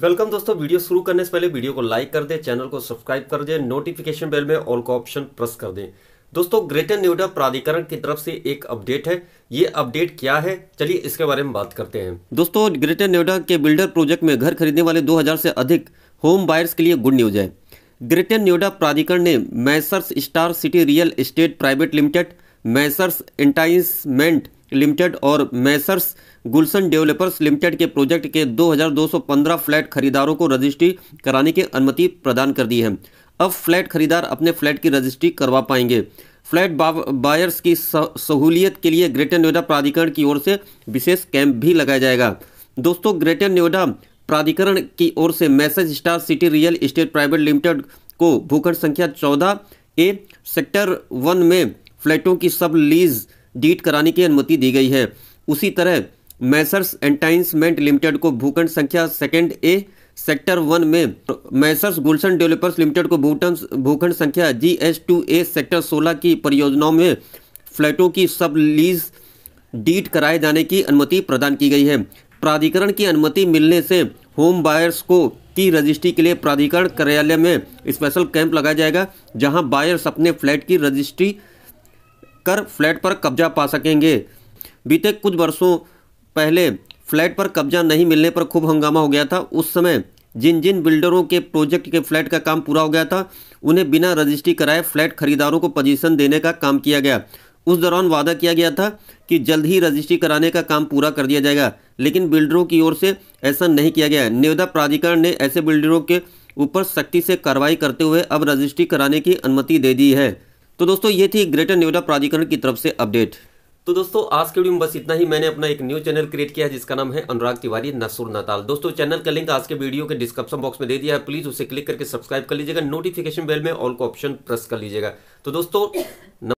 welcome दोस्तों video शुरू करने से पहले वीडियो को लाइक कर दें चैनल को सब्सक्राइब कर दें नोटिफिकेशन बेल में ऑल का ऑप्शन प्रेस कर दें दोस्तों ग्रेटर नोएडा प्राधिकरण की तरफ से एक अपडेट है ये अपडेट क्या है चलिए इसके बारे में बात करते हैं दोस्तों ग्रेटर नोएडा के बिल्डर प्रोजेक्ट में घर खरीदने वाले 2000 से अधिक होम बायर्स के लिए गुड न्यूज है ग्रेटर नोएडा प्राधिकरण ने messrs star city real estate private limited messrs enticement limited और मैसर्स गुलशन डेवलपर्स लिमिटेड के प्रोजेक्ट के 2215 फ्लैट खरीदारों को रजिस्ट्री कराने की अनुमति प्रदान कर दी है अब फ्लैट खरीदार अपने फ्लैट की रजिस्ट्री करवा पाएंगे फ्लैट बायर्स की सहूलियत के लिए ग्रेटर नोएडा प्राधिकरण की ओर से विशेष कैंप भी लगाया जाएगा दोस्तों ग्रेटर नोएडा प्राधिकरण की ओर से message star city real estate private limited को भूखंड संख्या चौदह ए सेक्टर वन में फ्लैटों की सब लीज डीट कराने की अनुमति दी गई है उसी तरह मैसर्स एंटाइंसमेंट लिमिटेड को भूखंड संख्या सेकेंड ए सेक्टर वन में मैसर्स गुलशन डेवलपर्स लिमिटेड को भूखंड संख्या G S two A sector सोलह की परियोजनाओं में फ्लैटों की सब लीज डीट कराए जाने की अनुमति प्रदान की गई है प्राधिकरण की अनुमति मिलने से होम बायर्स को की रजिस्ट्री के लिए प्राधिकरण कार्यालय में स्पेशल कैंप लगाया जाएगा जहां बायर्स अपने फ्लैट की रजिस्ट्री कर फ्लैट पर कब्जा पा सकेंगे बीते कुछ वर्षों पहले फ्लैट पर कब्जा नहीं मिलने पर खूब हंगामा हो गया था उस समय जिन जिन बिल्डरों के प्रोजेक्ट के फ्लैट का काम पूरा हो गया था उन्हें बिना रजिस्ट्री कराए फ्लैट खरीदारों को पोजीशन देने का काम किया गया उस दौरान वादा किया गया था कि जल्द ही रजिस्ट्री कराने का काम पूरा कर दिया जाएगा लेकिन बिल्डरों की ओर से ऐसा नहीं किया गया निवेदा प्राधिकरण ने ऐसे बिल्डरों के ऊपर सख्ती से कार्रवाई करते हुए अब रजिस्ट्री कराने की अनुमति दे दी है तो दोस्तों ये थी ग्रेटर नोएडा प्राधिकरण की तरफ से अपडेट तो दोस्तों आज के वीडियो में बस इतना ही मैंने अपना एक न्यू चैनल क्रिएट किया है जिसका नाम है अनुराग तिवारी नसुर नताल दोस्तों चैनल का लिंक आज के वीडियो के डिस्क्रिप्शन बॉक्स में दे दिया है प्लीज उसे क्लिक करके सब्सक्राइब कर लीजिएगा नोटिफिकेशन बेल में ऑल को ऑप्शन प्रेस कर लीजिएगा तो दोस्तों